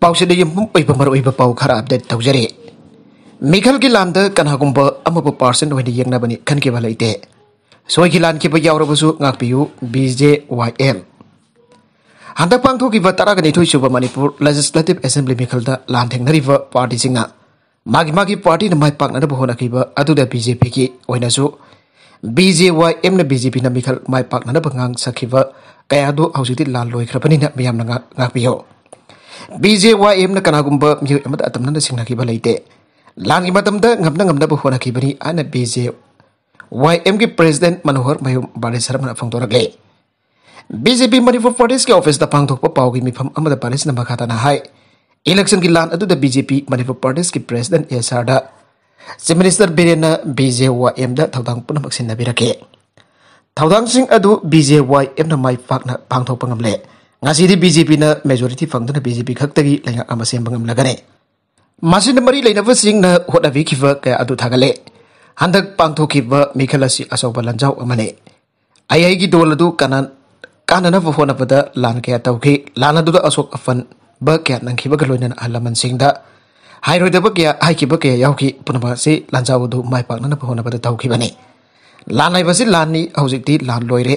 Pausa de yang pumpai pemaru iba pau kara update tau jari. Mikal kilan kan de kan hakum pa amma pa parsen wadi yang nabani Soi ke pa yau ra pasu ngak piu BJYM. Handa pang tu kiba tara isu pa legislative assembly mikal da lan teng nari Magi magi party na mai pak nada pa hona kiba atu da ki wai nasu. BJYM na BJP na mikal mai pak nada pa ngang sakiba. Kaya do hausiti lan loi kira pa nina miyam na ngak piu. B J Y M कनागुब मियोय तमना सिंह लेते लानी गमना B J की president Manohar Mayum बारे शर्मा फोंदोरगले BJP Manipur Pradesh के ऑफिस पांगोप पाव की मीफम पारिस मखाता है इलेक्शन की लान बीजेपी मणिपुर प्रदेश की president S R chief minister Biren B J Y M Thoudam पुनमक सिन्नबीरके थौदांग सिंह अदु बीजे वाई एम माई पाकना ngasi di BJP na majority fangdana BJP khaktagi lenga amasem bangam lagane masin mari leina vasing na hoda vi khiwa cái adu thang lệ, thagale handak pangtho khiwa mikhalasi asau balanjau amane ai ai là gi dol adu kanan kanana vo hona pada lan kya tawkhi lan adu da asok afan ba kya nang khiwa ga loina alaman sinh da hai roi đó ba cái hai khiwa kya yau khi punama se lanjau du mai pak na na vo hona pada tawkhi bane lan ai basi lan ni haujik ti lan loire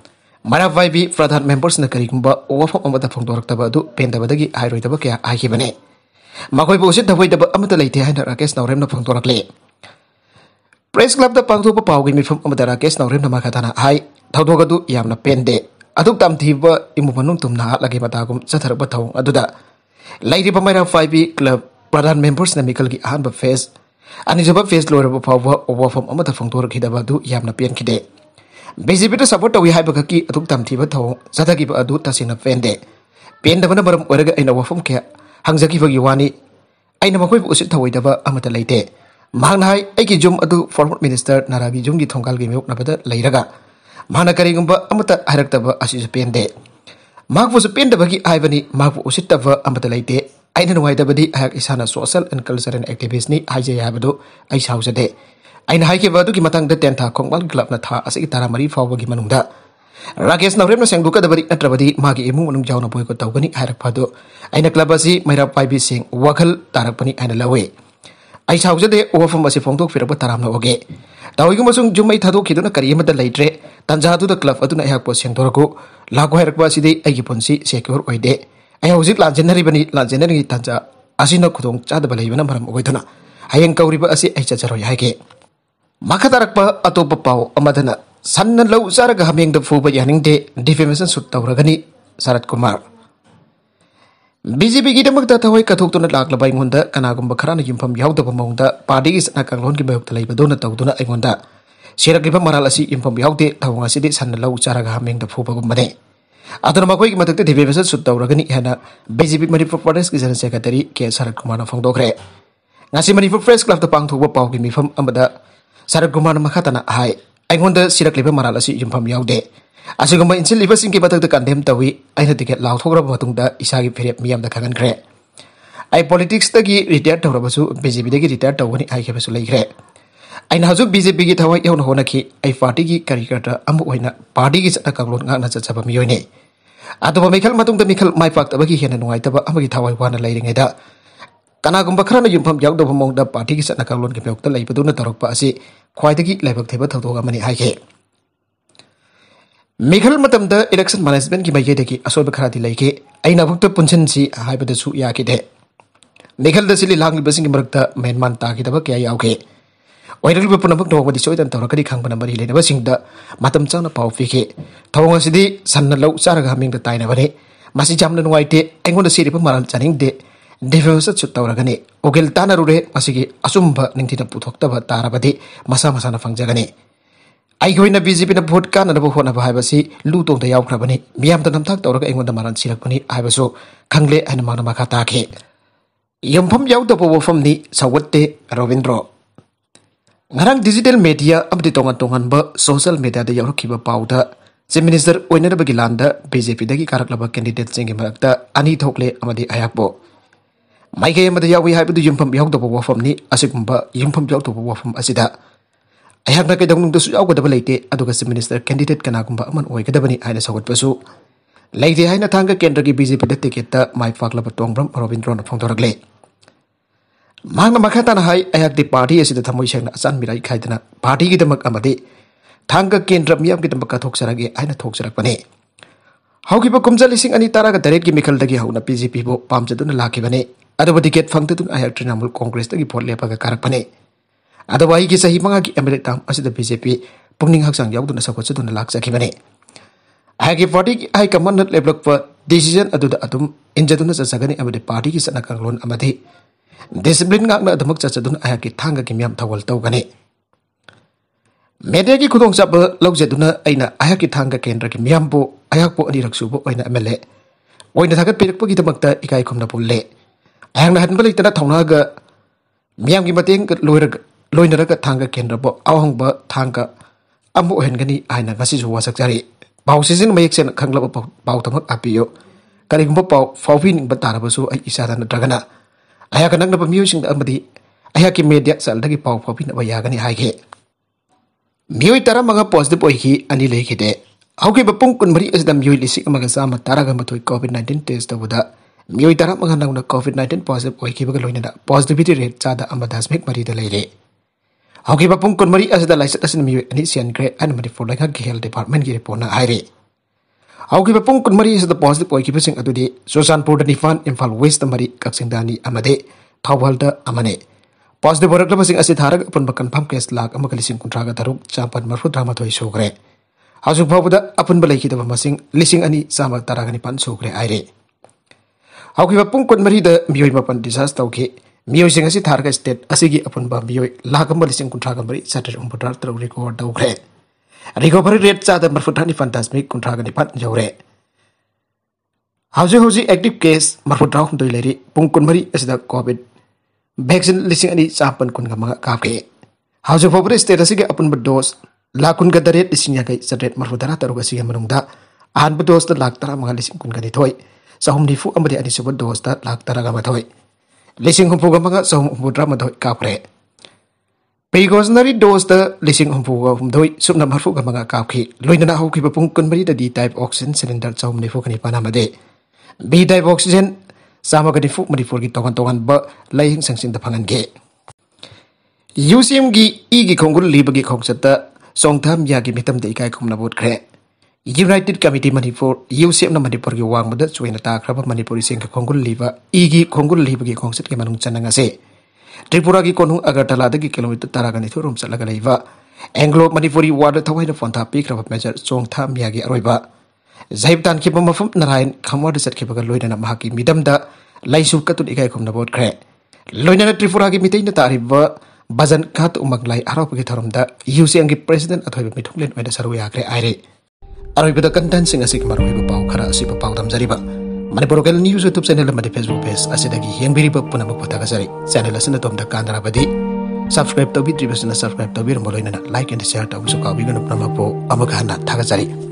मराबाई भी प्रधान members करीग वफम फोंदबदी हाईब क्या आगेबने मकोब उचित लेते हैं राकेश नौरेम फोंदे press club पाथोप पाग मिफम राकेश नौरेम कथान पेंदे अदुकम थीब इमु तुम हाथ मतगम चतरब थोंब मैरा फाइव क्लब प्रधान मेम्बर्स मिखल की अहम फेस अनीजब फेस लोब फाव वफम फोंदेद पेंदे बेजीपी सपोर्ट तौगी तम थी थो जद तसेना पेंदे पेंदना मरम वफम खे हंजगी वानी मैं उचित थोदे मांग जूम अ फॉर्म मिनीस्टर नरा की जूम की थोल की मेयनबदना करीब पेंदे पेंदगी उचित अगर नुदी इसा social and culture and activist है aina tenta na tha mari ꯑꯩꯅ ꯍꯥꯏꯈꯤꯕ ꯑꯗꯨꯒꯤ rakesh ꯇꯦꯟ na ꯈꯣꯡꯕꯥꯜ ꯀ꯭ꯂꯕꯅ ꯊꯥ ꯑꯁꯤꯒꯤ ꯇꯔꯥ ꯃꯔꯤ ꯐꯥꯎꯕꯒꯤ ꯃꯅꯨꯡꯗ राकेश नवरेम सेंदुक नत्रबदी मागी इमु मनुंग जाउन बोयको aina हारफादो आइना क्लब असि bi sing Singh वखल तारकपनी aina lawe ai sauja de ofam asi phongtok firapa taram na oge tawigum asung jumai thado na khiduna kariyama da laitre tanja du da club na ehak po seng dorago lagu hairak ba sidi ai gi ponsi secure oide ai la lanjenari bani la lanjenari gi tanja asina khudong cha da balai bana maram oge thana hayeng kauriba asi ai cha charoi haige ꯃꯈꯥ ꯑꯇꯣꯞꯄ ꯄꯥꯎ ꯑꯃꯗꯅ ꯁꯟꯅ ꯂꯧ ꯆꯥꯔꯒ ꯍꯥꯃꯦꯡꯗ ꯐꯨꯕ ꯌꯥꯍꯟꯅꯤꯡꯗꯦ ꯗꯤꯐꯦꯃꯦꯁꯟ ꯁꯨꯠ ꯇꯧꯔꯒꯅꯤ ꯁꯔꯠ ꯀꯨꯃꯥꯔ ꯕꯤꯖꯦꯄꯤꯒꯤꯗꯃꯛꯇ ꯊꯋꯥꯏ ꯀꯠꯊꯣꯛꯇꯨꯅ ꯂꯥꯛꯂꯕ ꯑꯩꯉꯣꯟꯗ ꯀꯅꯥꯒꯨꯝꯕ ꯈꯔꯅ ꯌꯨꯝꯐꯝ ꯌꯥꯎꯗꯕ ꯃꯑꯣꯡꯗ ꯄꯥꯔꯇꯤꯒꯤ ꯁꯅꯥ ꯀꯥꯡꯂꯣꯟꯒꯤ ꯃꯥꯌꯣꯛꯇ ꯂꯩꯕꯗꯧꯅ ꯇꯧꯗꯨꯅ ꯑꯩꯉꯣꯟꯗ ꯁꯤꯔꯛꯂꯤꯕ ꯃꯔꯥꯜ ꯑꯁꯤ ꯌꯨꯝꯐꯝ ꯌꯥꯎꯗꯦ ꯊꯧꯑꯣꯡ ꯑꯁꯤꯗꯤ ꯁꯟꯅ ꯂꯧ ꯆꯥꯔꯒ ꯍꯥꯃꯦꯡꯗ ꯐꯨꯕꯒꯨꯝꯕꯅꯤ ꯑꯗꯨꯅ ꯃꯈꯣꯏꯒꯤ ꯃꯊꯛꯇ ꯗꯤꯐꯦꯃꯦꯁꯟ ꯁꯨꯠ ꯇꯧꯔꯒꯅꯤ ꯍꯥꯏꯅ ꯕꯤꯖꯦꯄꯤ ꯃꯅꯤꯄꯨꯔ ꯄ꯭ꯔꯗꯦꯁꯀꯤ ꯖꯅꯔꯦꯜ ꯁꯦꯀ꯭ꯔꯦꯇꯔꯤ ꯀꯦ ꯁꯔꯠ ꯀꯨꯃꯥꯔꯅ ꯐꯣꯡꯗꯣꯛꯈ꯭ꯔꯦ ꯉꯁꯤ ꯃꯅꯤꯄꯨꯔ ꯄ꯭ꯔꯦꯁ ꯀ꯭ꯂꯕꯇ ꯄꯥꯡꯊꯣꯛꯄ ꯄꯥꯎꯒꯤ ꯃꯤꯐꯝ ꯑꯃꯗ ꯁꯔꯒꯨꯃꯥꯔ ꯃꯈꯥ ꯇꯥꯅ ꯍꯥꯏ ꯑꯩꯉꯣꯟꯗ ꯁꯤꯔꯛꯂꯤꯕ ꯃꯔꯥꯜ ꯑꯁꯤ ꯌꯨꯝꯐꯝ ꯌꯥꯎꯗꯦ ꯑꯁꯤꯒꯨꯝꯕ ꯏꯟꯁꯤꯜꯂꯤꯕꯁꯤꯡꯒꯤ ꯃꯊꯛꯇ ꯀꯟꯗꯦꯝ ꯇꯧꯏ ꯑꯩꯅ ꯇꯤꯀꯦꯠ ꯂꯥꯎꯊꯣꯛꯈ꯭ꯔꯕ ꯃꯇꯨꯡꯗ ꯏꯁꯥꯒꯤ ꯐꯤꯔꯦꯞ ꯃꯤꯌꯥꯝꯗ ꯈꯪꯍꯟꯈ꯭ꯔꯦ ꯑꯩ ꯄꯣꯂꯤꯇꯤꯛꯁꯇꯒꯤ ꯔꯤꯇꯥꯌꯔ ꯇꯧꯔꯕꯁꯨ ꯕꯤ ꯖꯦ ꯄꯤꯗꯒꯤ ꯔꯤꯇꯥꯌꯔ ꯇꯧꯒꯅꯤ ꯍꯥꯏꯈꯤꯕꯁꯨ ꯂꯩꯈ꯭ꯔꯦ ꯑꯩꯅ ꯍꯧꯖꯤꯛ ꯕꯤ ꯖꯦ ꯄꯤꯒꯤ ꯊꯋꯥꯏ ꯌꯧꯅ ꯍꯣꯠꯅꯈꯤ ꯑꯩ ꯄꯥꯔꯇꯤꯒꯤ ꯀꯔꯤꯀꯔꯇ ꯑꯃ ꯑꯣꯏꯅ ꯄꯥꯔꯇꯤꯒꯤ ꯆꯠꯅ ꯀꯥꯡꯂꯣꯟ ꯉꯥꯛꯅ ꯆꯠꯆꯕ ꯃꯤꯑꯣꯏꯅꯤ ꯑꯗꯨꯕꯨ ꯃꯤꯈꯜ ꯃꯇꯨꯡꯗ ꯃꯤꯈꯜ ꯃꯥꯏ ꯄꯥꯛꯇꯕꯒꯤ ꯍꯦꯟꯅ ꯅꯨꯡꯉꯥꯏꯇꯕ ꯑꯃꯒꯤ ꯊꯋꯥꯏ ꯋꯥꯅ ꯂꯩꯔꯤꯉꯩꯗ कनागुम्ब खरन यूफम यादव मौदा पार्टी की चटना कालोन के पेक्ता लेबदुन तरप असे ख्वाइदगी लेबक मेघल इलेक्शन मैनेजमेंट की मैयेदगी असोब खरादी लेखे अना भक्त पुंसन से हाइबदसु याकिदे मेघल सिली मेनमान ताकिदब क्या याउखे ꯑꯣꯏꯔꯛꯂꯤꯕ ꯄꯨꯝꯅꯃꯛ ꯅꯣꯡꯃꯗꯤ ꯁꯣꯏꯗꯅ ꯇꯧꯔꯛꯀꯅꯤ ꯈꯪꯕꯅ ꯃꯔꯤ ꯂꯩꯅꯕꯁꯤꯡꯗ ꯃꯇꯝ ꯆꯪꯅ ꯄꯥꯎ ꯄꯤꯈꯤ ꯊꯧꯑꯣꯡ ꯑꯁꯤꯗꯤ ꯁꯟꯅ ꯂꯧ ꯆꯥꯔꯒ ꯃꯤꯡꯗ ꯇꯥꯏꯅꯕꯅꯤ ꯃꯁꯤ ꯌꯥꯝꯅ ꯅꯨꯡꯉꯥꯏꯇꯦ ꯗꯤꯐꯦꯟꯁꯠꯁꯨ ꯇꯧꯔꯒꯅꯤ ꯎꯀꯤꯜ ꯇꯥꯟꯅꯔꯨꯔꯦ ꯃꯁꯤꯒꯤ ꯑꯆꯨꯝꯕ ꯅꯤꯡꯊꯤꯅ ꯄꯨꯊꯣꯛꯇꯕ ꯇꯥꯔꯕꯗꯤ ꯃꯁꯥ ꯃꯁꯥꯅ ꯐꯪꯖꯒꯅꯤ ꯑꯩꯒꯤ ꯑꯣꯏꯅ ꯕꯤ ꯖꯦ ꯄꯤꯅ ꯚꯣꯠ ꯀꯥꯟꯅꯅꯕ ꯍꯣꯠꯅꯕ ꯍꯥꯏꯕꯁꯤ ꯂꯨꯇꯣꯡꯗ ꯌꯥꯎꯈ꯭ꯔꯕꯅꯤ ꯃꯤꯌꯥꯝꯗ ꯅꯝꯊꯥꯛ ꯇꯧꯔꯒ ꯑꯩꯉꯣꯟꯗ ꯃꯔꯟ ꯁꯤꯔꯛꯄꯅꯤ ꯍꯥꯏꯕꯁꯨ ꯈꯪꯂꯦ ꯍꯥꯏꯅ ꯃꯥꯅ ꯃꯈꯥ ꯇꯥꯈꯤ ꯌꯨꯝꯐꯝ ꯌꯥꯎꯗꯕ ꯋꯥꯐꯝꯅꯤ ꯁꯧꯒꯠꯇꯦ ꯔꯣꯕꯤꯟꯗ꯭ꯔꯣ ꯉꯔꯥꯡ ꯗꯤꯖꯤꯇꯦꯜ ꯃꯦꯗꯤꯌꯥ ꯑꯃꯗꯤ ꯇꯣꯉꯥꯟ ꯇꯣꯉꯥꯟꯕ ꯁꯣꯁꯤꯌꯦꯜ ꯃꯦꯗꯤꯌꯥꯗ ꯌꯥꯎꯔꯛꯈꯤꯕ ꯄꯥꯎꯗ ꯆꯤꯞ ꯃꯤꯅꯤꯁꯇꯔ ꯑꯣꯏꯅꯅꯕꯒꯤ ꯂꯥꯟꯗ ꯕꯤ ꯖꯦ ꯄꯤꯗꯒꯤ ꯀꯥꯔꯛꯂꯕ ꯀꯦꯟꯗꯤꯗꯦꯠꯁꯤꯡꯒꯤ ꯃꯔꯛꯇ ꯑꯅꯤ ꯊꯣꯛꯂꯦ ꯑꯃꯗꯤ ꯑꯩꯍꯥꯛꯄꯨ ꯃꯥꯏꯀꯩ ꯑꯃꯗ ꯌꯥꯎꯏ ꯍꯥꯏꯕꯗꯨ ꯌꯨꯝꯐꯝ ꯌꯥꯎꯗꯕ ꯋꯥꯐꯝꯅꯤ ꯑꯁꯤꯒꯨꯝꯕ ꯌꯨꯝꯐꯝ ꯌꯥꯎꯗꯕ ꯋꯥꯐꯝ ꯑꯁꯤꯗ ꯑꯩꯍꯥꯛꯅ ꯀꯩꯗꯧꯅꯨꯡꯗꯁꯨ ꯌꯥꯎꯒꯗꯕ ꯂꯩꯇꯦ ꯑꯗꯨꯒ ꯆꯤꯐ ꯃꯤꯅꯤꯁꯇꯔ ꯀꯦꯟꯗꯤꯗꯦꯠ ꯀꯅꯥꯒꯨꯝꯕ ꯑꯃ ꯑꯣꯏꯒꯗꯕꯅꯤ ꯍꯥꯏꯅ ꯁꯧꯒꯠꯄꯁꯨ ꯂꯩꯇꯦ ꯍꯥꯏꯅ ꯊꯥꯡꯒ ꯀꯦꯟꯗ꯭ꯔꯒꯤ ꯕꯤ ꯖꯦ ꯄꯤꯗ ꯇꯤꯀꯦꯠꯇ ꯃꯥꯏ ꯄꯥꯛꯂꯕ ꯇꯣꯡꯕ꯭ꯔꯝ ꯔꯣꯕꯤꯟꯗ꯭ꯔꯣꯅ ꯐꯣꯡꯗꯣꯔꯛꯂꯦ ꯃꯍꯥꯛꯅ ꯃꯈꯥ ꯇꯥꯅ ꯍꯥꯏ ꯑꯩꯍꯥꯛꯇꯤ ꯄꯥꯔꯇꯤ ꯑꯁꯤꯗ ꯊꯃꯣꯏ ꯁꯦꯡꯅ ꯑꯆꯥꯟ ꯃꯤꯔꯥꯏ ꯈꯥꯏꯗꯅ ꯄꯥꯔꯇꯤꯒꯤꯗꯃꯛ ꯑꯃꯗꯤ ꯊꯥꯡꯒ ꯀꯦꯟꯗ꯭ꯔ ꯃꯤꯌꯥꯝꯒꯤꯗꯃꯛ ꯀꯠꯊꯣꯛꯆꯔꯒꯦ ꯍꯥꯏꯅ ꯊꯣꯛꯆꯔꯛꯄꯅꯤ ꯍꯧꯈꯤꯕ ꯀꯨꯝꯖꯥ ꯂꯤꯁꯤꯡ ꯑꯅꯤ ꯇꯔꯥꯒ ꯇꯔꯦꯠꯀꯤ ꯃꯤꯈꯜꯗꯒꯤ ꯍꯧꯅ ꯕꯤ ꯖꯦ ꯄꯤꯕꯨ ꯄꯥꯝꯖꯗꯨꯅ ꯂꯥꯛꯈꯤꯕꯅꯤ अब टिकेट फंगतुन आयर तृणमूल कांग्रेस की भोट लेपग अब अदब आई सही मंगा की M L A term BJP पुनिंग हक्चांग यादव सौगचुन लाचखिबने हाई पार्टी की हाई कमान लेपलप डिजन अदुम इंजदुन पार्टी की चना कंगलोन डिसिप्लिन गाकना चचदुन आयर की थांग की म्याम थवल तौगने ꯃꯦꯗꯤꯌꯥꯒꯤ ꯈꯨꯗꯣꯡꯆꯥꯕ ꯂꯧꯖꯗꯨꯅ की ꯑꯩꯍꯥꯛꯀꯤ केंद्र की ꯃꯤꯌꯥꯝꯕꯨ ꯑꯩꯍꯥꯛꯄꯨ ꯑꯅꯤꯔꯛ M L M L A ꯑꯣꯏꯅ ꯊꯥꯒꯠꯄꯤꯔꯛꯄꯒꯤꯗꯃꯛꯇ ꯏꯀꯥꯏ ꯈꯨꯝꯅ ꯄꯨꯜꯂꯦ ang nahan bali tada thong naga miam gi mateng ka loira ga loina thang ga kendra bo au ba thang ga amu hen ga ni ai na ga si zuwa sak jari bau si sin mai ek bau thong ak api yo ka ri mbo pau fau vin ba ta ai isa na dragana aya ka nang na ba miu sing da di aya ki media sal da gi pau fau vin ba ya ga miu i tara ma ga positive oi ki ani de Aku ke bapung kun beri esdam yoi lisik maga sama tara gambar tuh covid 19 test tahu dah. मई तरम नौना covid nineteen positive लोनना positivity rate चाद दशमिक मरीदे पुंग कुमरी लाइसग्रे मणिपुर लेखा health department की report है पुंग कुमरी पॉजिटिव होगी सुजानपुर निफान इम्फा वेस्ट मरी कक्सीदे थवल पॉजिटिव होगी थारग अपन कन्फर्म केस लाख लिंग कुंत्राग तरु चापन मरफुद्रमद सूग्रे हजू फाव अपन लेकिन लिंग अनी चाम तरह निपान सूग्रे आई पुंग कुमरीद मोय मपन डिजास्ट तौर मोय थार स्टेट अपन मोय लागम लिंग कुंथागमरी सत्र हमपुर रिकॉर्ड तौर रिकवरी रेट चाद मरफुटा निपन दशमी कुंथा निपरें हाजी हाजी एक्टिव केस मरफुटा हूद लेरी पुंग कुमरी कोविड भैक्सीन लिंग चापन कुनगम कापे हाजी फोबरी स्टेट अपुब डोज ला कुन गेट लिंग याद मरफुतरा तरह अहम डोज लाख तरह लिंग कुनगनी थोड़ी sau hôm sahum ni fu amadi ani subat dos ta làm thôi lịch hôm sau lak taraga mathoi lising humpu ga manga sahum humpu dra mathoi kapre precautionary hôm thôi số năm ga humdoi sumna marfu ga manga kapki loinana hau ki bapung kun mari da đi type oxygen cylinder sahum ni fu kani pana made b type oxygen sama ga difu mari fu gi tokan tokan ba laihing sangsing da phangan ge UCM gi e gi khongul liba gi khongchat ta songtham ya gi mitam de ikai khumna bot khre United Committee Manipur UCM Manipur ge wang bada chuina ta khraba Manipur sing khongul liba igi khongul liba ge khongset ge manung chananga se Tripura ki konu Agartala da ki kilometer tara gani thu rum chala gali ba Anglo Manipuri ward thawai da phonta pi khraba major chong tha mia ge aroi ba Zaib tan ki bama phum narain khamwa de sat ki baga loina na laisu katun igai khum na bot khre na Tripura ki mitai na riba. Bazan khat umag lai arau ge tharum da UCM ki president athoi ba mithum len me da saru ya aire अरू कन्टेन्सी पाउ खर पाउँ नुट्युब channel Facebook पेजी हे पूनपु तागि चेन ताना सबसक subscribe ताइन लाइक एन्ड सेयर ताग्रि